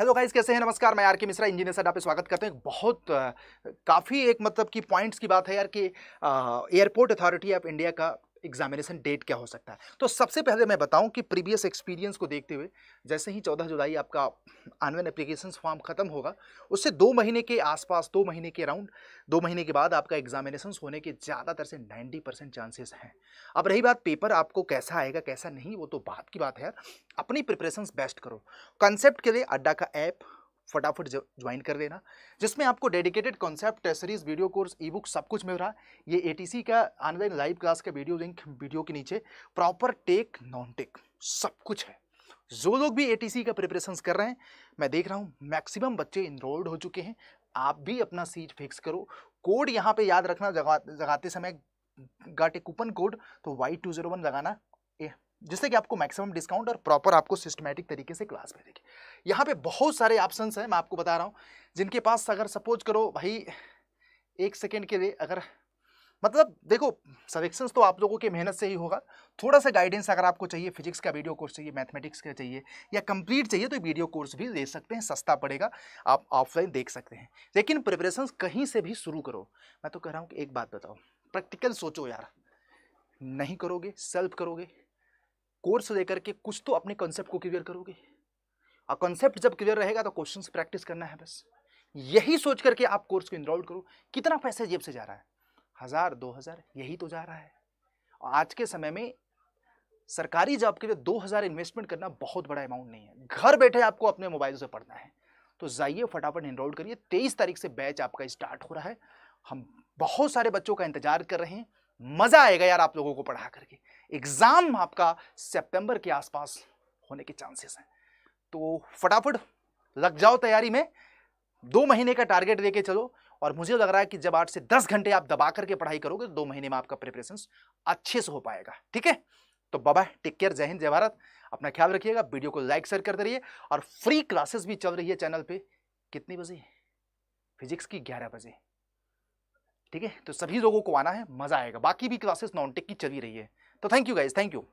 hello guys कैसे हैं नमस्कार मैं आर के मिश्रा इंजीनियर साहब आप स्वागत करते हैं बहुत काफ़ी एक मतलब कि पॉइंट्स की बात है यार कि एयरपोर्ट अथॉरिटी ऑफ इंडिया का एग्जामिनेशन डेट क्या हो सकता है तो सबसे पहले मैं बताऊं कि प्रीवियस एक्सपीरियंस को देखते हुए जैसे ही 14 जुलाई आपका ऑनलाइन एप्लीकेशन फॉर्म खत्म होगा उससे दो महीने के आसपास दो महीने के अराउंड दो महीने के बाद आपका एग्जामिनेशन होने के ज़्यादातर से नाइन्टी चांसेस हैं अब रही बात पेपर आपको कैसा आएगा कैसा नहीं वो तो बात की बात है यार अपनी प्रिपरेशन बेस्ट करो कंसेप्ट के लिए अड्डा का ऐप फटाफट ज्वाइन कर लेना जिसमें आपको dedicated concept test series video course e book सब कुछ मिल रहा है ये सी का ऑनलाइन लाइव क्लास का वीडियो लिंक वीडियो के नीचे प्रॉपर टेक नॉन टेक सब कुछ है जो लोग भी सी का प्रिपरेशन कर रहे हैं मैं देख रहा हूँ मैक्सिमम बच्चे इनरोल्ड हो चुके हैं आप भी अपना सीट फिक्स करो कोड यहाँ पे याद रखना जगा जगाते समय गाटे कूपन कोड तो वाई टू जीरो वन लगाना जिससे कि आपको मैक्सिमम डिस्काउंट और प्रॉपर आपको सिस्टमेटिक तरीके से क्लास मिलेगी यहाँ पे बहुत सारे ऑप्शन हैं मैं आपको बता रहा हूँ जिनके पास अगर सपोज करो भाई एक सेकेंड के लिए अगर मतलब देखो सलेक्शंस तो आप लोगों के मेहनत से ही होगा थोड़ा सा गाइडेंस अगर आपको चाहिए फिजिक्स का वीडियो कोर्स चाहिए मैथमेटिक्स का चाहिए या कंप्लीट चाहिए तो वीडियो कोर्स भी ले सकते हैं सस्ता पड़ेगा आप ऑफलाइन देख सकते हैं लेकिन प्रिपरेशन कहीं से भी शुरू करो मैं तो कह रहा हूँ कि एक बात बताओ प्रैक्टिकल सोचो यार नहीं करोगे सेल्फ करोगे कोर्स लेकर के कुछ तो अपने कॉन्सेप्ट को क्लियर करोगे और कॉन्सेप्ट जब क्लियर रहेगा तो क्वेश्चन प्रैक्टिस करना है बस यही सोच करके आप कोर्स को इनरोल करो कितना पैसा जेब से जा रहा है हज़ार दो हज़ार यही तो जा रहा है और आज के समय में सरकारी जॉब के लिए दो हज़ार इन्वेस्टमेंट करना बहुत बड़ा अमाउंट नहीं है घर बैठे आपको अपने मोबाइल से पढ़ना है तो जाइए फटाफट इनरोल करिए तेईस तारीख से बैच आपका स्टार्ट हो रहा है हम बहुत सारे बच्चों का इंतजार कर रहे हैं मज़ा आएगा यार आप लोगों को पढ़ा करके एग्ज़ाम आपका सेप्टेम्बर के आसपास होने के चांसेस हैं तो फटाफट लग जाओ तैयारी में दो महीने का टारगेट लेके चलो और मुझे लग रहा है कि जब आठ से दस घंटे आप दबा करके पढ़ाई करोगे तो दो महीने में आपका प्रिपरेशन अच्छे से हो पाएगा ठीक है तो बाबा टेक केयर जय हिंद जय भारत अपना ख्याल रखिएगा वीडियो को लाइक शेयर करते रहिए और फ्री क्लासेस भी चल रही है चैनल पे कितनी बजे फिजिक्स की ग्यारह बजे ठीक है तो सभी लोगों को आना है मज़ा आएगा बाकी भी क्लासेस नॉन टेक की चली रही है तो thank you guys thank you